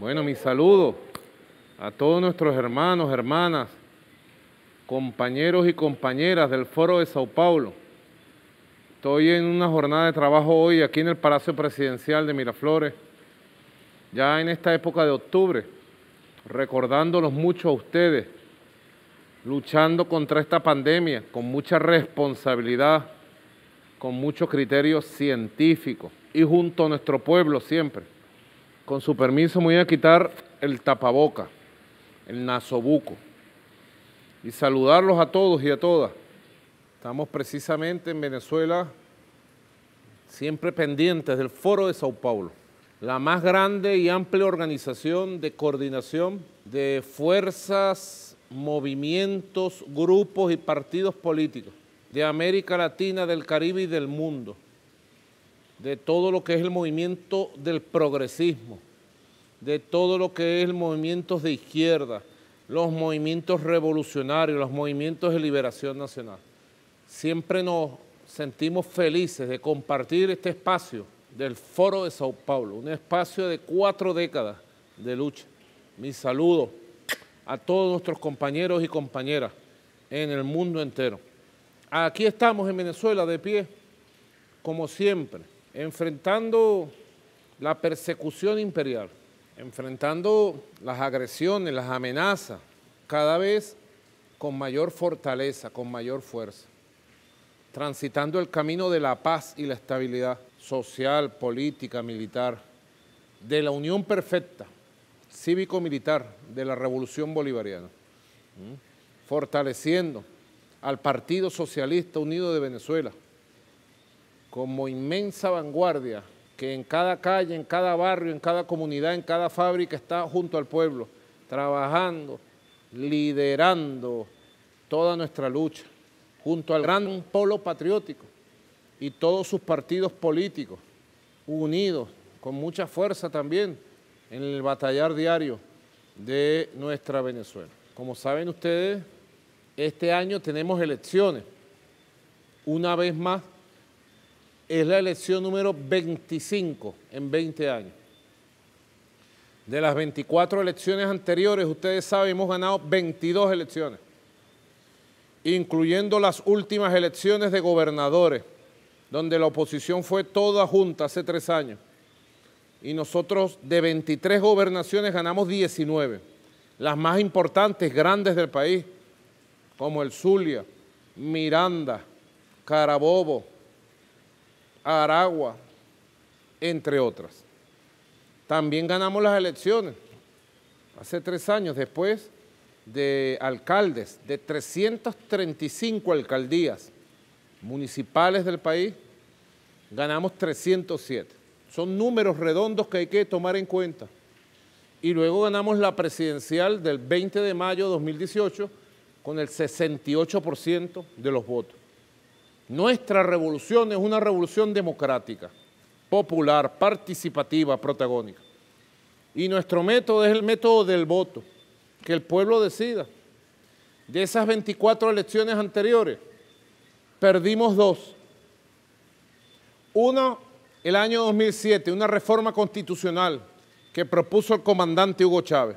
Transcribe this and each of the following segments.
Bueno, mi saludo a todos nuestros hermanos, hermanas, compañeros y compañeras del Foro de Sao Paulo. Estoy en una jornada de trabajo hoy aquí en el Palacio Presidencial de Miraflores, ya en esta época de octubre, recordándolos mucho a ustedes, luchando contra esta pandemia con mucha responsabilidad, con mucho criterio científico y junto a nuestro pueblo siempre con su permiso, me voy a quitar el tapaboca, el nasobuco, y saludarlos a todos y a todas. Estamos precisamente en Venezuela, siempre pendientes del Foro de Sao Paulo, la más grande y amplia organización de coordinación de fuerzas, movimientos, grupos y partidos políticos de América Latina, del Caribe y del mundo de todo lo que es el movimiento del progresismo, de todo lo que es el movimiento de izquierda, los movimientos revolucionarios, los movimientos de liberación nacional. Siempre nos sentimos felices de compartir este espacio del Foro de Sao Paulo, un espacio de cuatro décadas de lucha. Mi saludo a todos nuestros compañeros y compañeras en el mundo entero. Aquí estamos en Venezuela de pie, como siempre, enfrentando la persecución imperial, enfrentando las agresiones, las amenazas, cada vez con mayor fortaleza, con mayor fuerza, transitando el camino de la paz y la estabilidad social, política, militar, de la unión perfecta, cívico-militar, de la revolución bolivariana, fortaleciendo al Partido Socialista Unido de Venezuela, como inmensa vanguardia que en cada calle, en cada barrio, en cada comunidad, en cada fábrica está junto al pueblo, trabajando, liderando toda nuestra lucha, junto al gran polo patriótico y todos sus partidos políticos, unidos con mucha fuerza también en el batallar diario de nuestra Venezuela. Como saben ustedes, este año tenemos elecciones, una vez más es la elección número 25 en 20 años. De las 24 elecciones anteriores, ustedes saben, hemos ganado 22 elecciones, incluyendo las últimas elecciones de gobernadores, donde la oposición fue toda junta hace tres años. Y nosotros de 23 gobernaciones ganamos 19, las más importantes, grandes del país, como el Zulia, Miranda, Carabobo, Aragua, entre otras. También ganamos las elecciones hace tres años después de alcaldes de 335 alcaldías municipales del país, ganamos 307. Son números redondos que hay que tomar en cuenta. Y luego ganamos la presidencial del 20 de mayo de 2018 con el 68% de los votos. Nuestra revolución es una revolución democrática, popular, participativa, protagónica. Y nuestro método es el método del voto, que el pueblo decida. De esas 24 elecciones anteriores, perdimos dos. Uno, el año 2007, una reforma constitucional que propuso el comandante Hugo Chávez.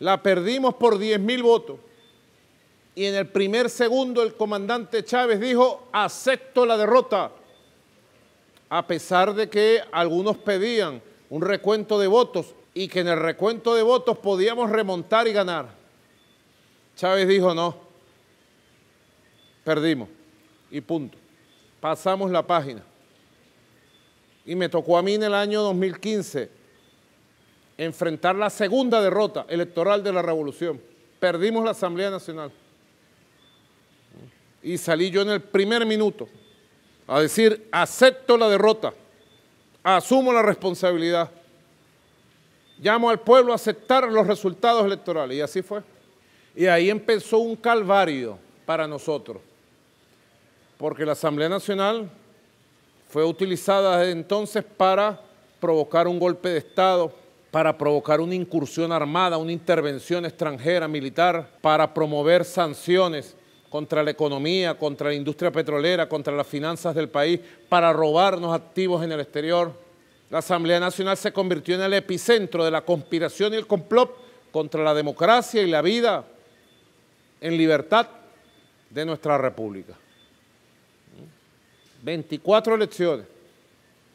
La perdimos por 10.000 votos y en el primer segundo el comandante Chávez dijo, acepto la derrota, a pesar de que algunos pedían un recuento de votos y que en el recuento de votos podíamos remontar y ganar. Chávez dijo, no, perdimos y punto. Pasamos la página. Y me tocó a mí en el año 2015 enfrentar la segunda derrota electoral de la revolución. Perdimos la Asamblea Nacional y salí yo en el primer minuto a decir, acepto la derrota, asumo la responsabilidad, llamo al pueblo a aceptar los resultados electorales. Y así fue. Y ahí empezó un calvario para nosotros, porque la Asamblea Nacional fue utilizada desde entonces para provocar un golpe de Estado, para provocar una incursión armada, una intervención extranjera militar, para promover sanciones contra la economía, contra la industria petrolera, contra las finanzas del país, para robarnos activos en el exterior. La Asamblea Nacional se convirtió en el epicentro de la conspiración y el complot contra la democracia y la vida en libertad de nuestra república. 24 elecciones,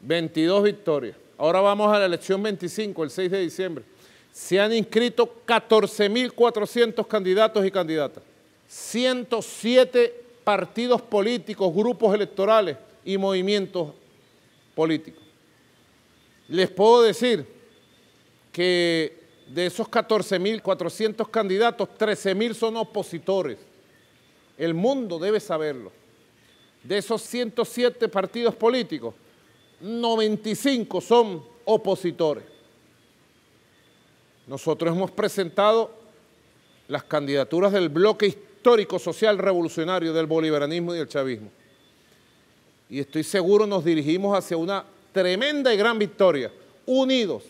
22 victorias. Ahora vamos a la elección 25, el 6 de diciembre. Se han inscrito 14.400 candidatos y candidatas. 107 partidos políticos, grupos electorales y movimientos políticos. Les puedo decir que de esos 14.400 candidatos, 13.000 son opositores. El mundo debe saberlo. De esos 107 partidos políticos, 95 son opositores. Nosotros hemos presentado las candidaturas del bloque histórico histórico social revolucionario del bolivarianismo y del chavismo. Y estoy seguro nos dirigimos hacia una tremenda y gran victoria, unidos,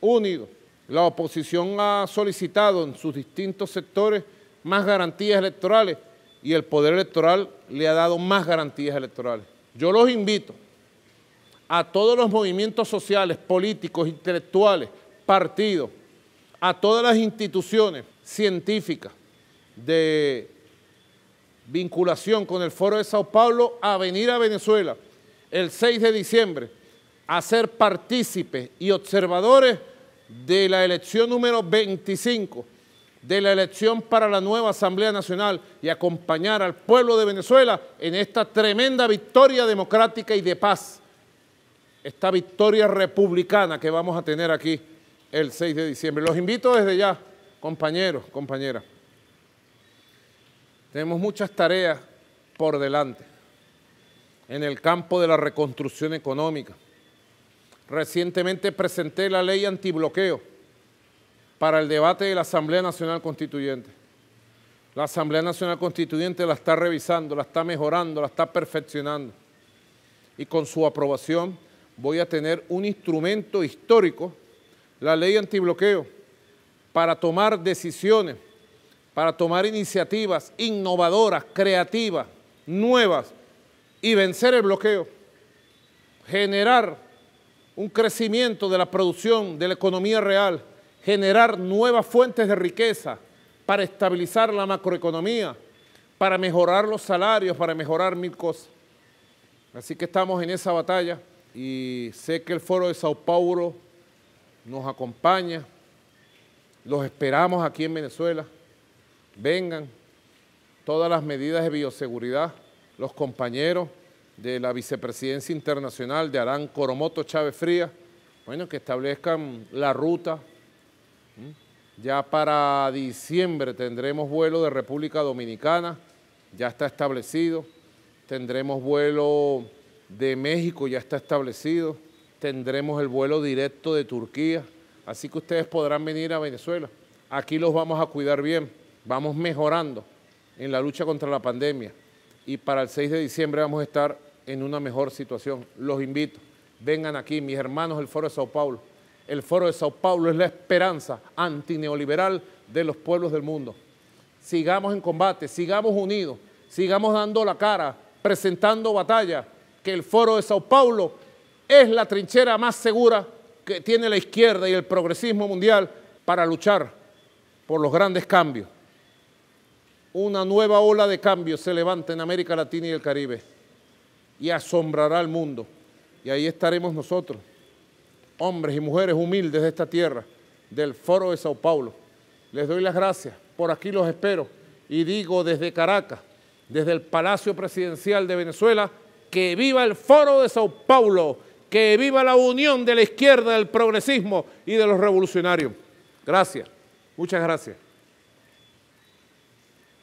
unidos. La oposición ha solicitado en sus distintos sectores más garantías electorales y el Poder Electoral le ha dado más garantías electorales. Yo los invito a todos los movimientos sociales, políticos, intelectuales, partidos, a todas las instituciones científicas, de vinculación con el Foro de Sao Paulo a venir a Venezuela el 6 de diciembre a ser partícipes y observadores de la elección número 25, de la elección para la nueva Asamblea Nacional y acompañar al pueblo de Venezuela en esta tremenda victoria democrática y de paz, esta victoria republicana que vamos a tener aquí el 6 de diciembre. Los invito desde ya, compañeros, compañeras. Tenemos muchas tareas por delante en el campo de la reconstrucción económica. Recientemente presenté la ley antibloqueo para el debate de la Asamblea Nacional Constituyente. La Asamblea Nacional Constituyente la está revisando, la está mejorando, la está perfeccionando. Y con su aprobación voy a tener un instrumento histórico, la ley antibloqueo, para tomar decisiones para tomar iniciativas innovadoras, creativas, nuevas y vencer el bloqueo, generar un crecimiento de la producción, de la economía real, generar nuevas fuentes de riqueza para estabilizar la macroeconomía, para mejorar los salarios, para mejorar mil cosas. Así que estamos en esa batalla y sé que el Foro de Sao Paulo nos acompaña, los esperamos aquí en Venezuela vengan todas las medidas de bioseguridad, los compañeros de la Vicepresidencia Internacional de Arán Coromoto Chávez Frías, bueno, que establezcan la ruta. ¿Mm? Ya para diciembre tendremos vuelo de República Dominicana, ya está establecido. Tendremos vuelo de México, ya está establecido. Tendremos el vuelo directo de Turquía. Así que ustedes podrán venir a Venezuela. Aquí los vamos a cuidar bien vamos mejorando en la lucha contra la pandemia y para el 6 de diciembre vamos a estar en una mejor situación. Los invito, vengan aquí, mis hermanos del Foro de Sao Paulo. El Foro de Sao Paulo es la esperanza antineoliberal de los pueblos del mundo. Sigamos en combate, sigamos unidos, sigamos dando la cara, presentando batalla, que el Foro de Sao Paulo es la trinchera más segura que tiene la izquierda y el progresismo mundial para luchar por los grandes cambios una nueva ola de cambio se levanta en América Latina y el Caribe y asombrará al mundo. Y ahí estaremos nosotros, hombres y mujeres humildes de esta tierra, del Foro de Sao Paulo. Les doy las gracias, por aquí los espero y digo desde Caracas, desde el Palacio Presidencial de Venezuela, que viva el Foro de Sao Paulo, que viva la unión de la izquierda, del progresismo y de los revolucionarios. Gracias, muchas gracias.